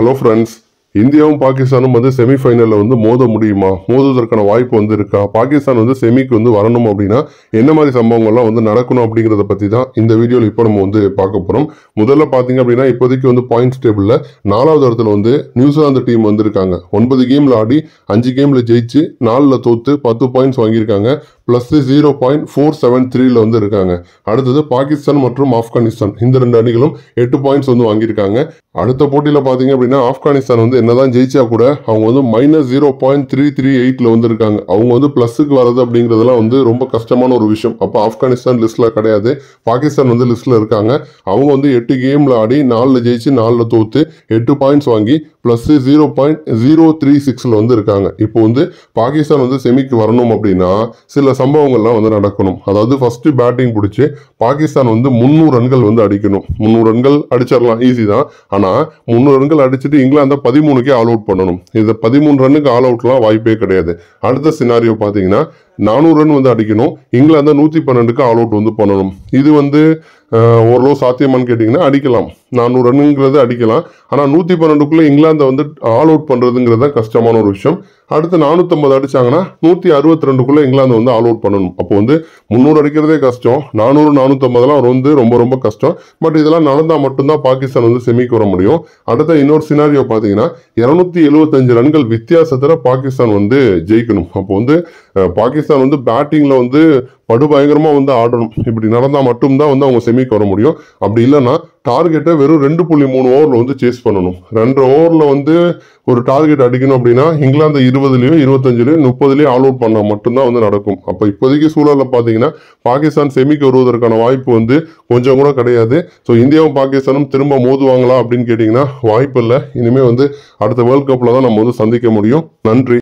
hello friends இந்தியாவும் பாகிஸ்தானும் வந்து செமிஃபைனலில் வந்து மோத முடியுமா மோதுவதற்கான வாய்ப்பு வந்து இருக்கா பாகிஸ்தான் வந்து செமிக்கு வந்து வரணும் அப்படின்னா என்ன மாதிரி சம்பவங்கள்லாம் வந்து நடக்கணும் அப்படிங்கிறத பற்றி தான் இந்த வீடியோவில் இப்போ நம்ம வந்து பார்க்க போகிறோம் முதல்ல பார்த்தீங்க அப்படின்னா இப்போதைக்கு வந்து பாயிண்ட்ஸ் டேபிளில் நாலாவது இடத்துல வந்து நியூசிலாந்து டீம் வந்திருக்காங்க ஒன்பது கேமில் ஆடி அஞ்சு கேமில் ஜெயிச்சு நாலில் தோற்று பத்து பாயிண்ட்ஸ் வாங்கியிருக்காங்க plus zero point four seven த்ரீல வந்து இருக்காங்க அடுத்தது பாகிஸ்தான் மற்றும் ஆப்கானிஸ்தான் இந்த ரெண்டு அணிகளும் எட்டு பாயிண்ட்ஸ் வந்து வாங்கியிருக்காங்க அடுத்த போட்டியில் பார்த்தீங்க அப்படின்னா ஆப்கானிஸ்தான் வந்து என்னதான் ஜெயிச்சா கூட அவங்க வந்து minus zero point three three எயிட்ல வந்து இருக்காங்க அவங்க வந்து ப்ளஸுக்கு வரது அப்படிங்கிறதுலாம் வந்து ரொம்ப கஷ்டமான ஒரு விஷயம் அப்போ ஆப்கானிஸ்தான் லிஸ்ட்ல கிடையாது பாகிஸ்தான் வந்து லிஸ்ட்ல இருக்காங்க அவங்க வந்து எட்டு கேம்ல ஆடி நாலில் ஜெயிச்சு நாலில் தோத்து எட்டு பாயிண்ட்ஸ் வாங்கி plus zero point zero three சிக்ஸில் வந்து இருக்காங்க இப்போ வந்து பாகிஸ்தான் வந்து செமிக்கு வரணும் அப்படின்னா சில சம்பவங்கள்லாம் வந்து நடக்கணும் அதாவது ஃபஸ்ட்டு பேட்டிங் பிடிச்சி பாகிஸ்தான் வந்து முந்நூறு ரன்கள் வந்து அடிக்கணும் முந்நூறு ரன்கள் அடிச்சிடலாம் ஈஸி தான் ஆனால் முந்நூறு ரன்கள் அடிச்சுட்டு இங்கிலாந்தை பதிமூணுக்கே ஆல் அவுட் பண்ணணும் இதை பதிமூணு ரன்னுக்கு ஆல் அவுட்லாம் வாய்ப்பே கிடையாது அடுத்த சினாரியோ பார்த்தீங்கன்னா நானூறு ரன் வந்து அடிக்கணும் இங்கிலாந்து நூற்றி பன்னெண்டுக்கு ஆல் அவுட் வந்து பண்ணணும் இது வந்து ஓரளவு சாத்தியமானு கேட்டிங்கன்னா அடிக்கலாம் நானூறு ரன்னுங்கிறது அடிக்கலாம் ஆனால் நூற்றி பன்னெண்டுக்குள்ளே இங்கிலாந்தை வந்து ஆல் அவுட் பண்ணுறதுங்கிறது தான் கஷ்டமான ஒரு விஷயம் அடுத்து நானூற்றம்பது அடிச்சாங்கன்னா நூற்றி அறுபத்தி ரெண்டுக்குள்ளே இங்கிலாந்து வந்து ஆல் அவுட் பண்ணணும் அப்போ வந்து முந்நூறு அடிக்கிறதே கஷ்டம் நானூறு நானூற்றம்பதுலாம் வந்து ரொம்ப ரொம்ப கஷ்டம் பட் இதெல்லாம் நடந்தால் மட்டும்தான் பாகிஸ்தான் வந்து செமிக்கு வர முடியும் அடுத்த இன்னொரு சினாரியோ பார்த்தீங்கன்னா இரநூத்தி எழுபத்தஞ்சு ரன்கள் வித்தியாசத்தில் பாகிஸ்தான் வந்து ஜெயிக்கணும் அப்போ வந்து பாகிஸ்தான் வந்து பேட்டிங்கில் வந்து படுபயங்கரமாக வந்து ஆடணும் இப்படி நடந்தால் மட்டும்தான் வந்து அவங்க செமிக்கு வர முடியும் அப்படி இல்லைன்னா டார்கெட்டை வெறும் ரெண்டு புள்ளி மூணு ஓவரில் வந்து சேஸ் பண்ணணும் ரெண்டு ஓவரில் வந்து ஒரு டார்கெட் அடிக்கணும் அப்படின்னா இங்கிலாந்து இருபதுலையும் இருபத்தஞ்சிலையும் முப்பதுலையும் ஆல் அவுட் பண்ணால் மட்டும்தான் வந்து நடக்கும் அப்போ இப்போதைக்கு சூழலில் பார்த்தீங்கன்னா பாகிஸ்தான் செமிக்கு வருவதற்கான வாய்ப்பு வந்து கொஞ்சம் கூட கிடையாது ஸோ இந்தியாவும் பாகிஸ்தானும் திரும்ப மோதுவாங்களா அப்படின்னு கேட்டிங்கன்னா வாய்ப்பு இல்லை இனிமேல் வந்து அடுத்த வேர்ல்ட் கப்பில் தான் நம்ம வந்து சந்திக்க முடியும் நன்றி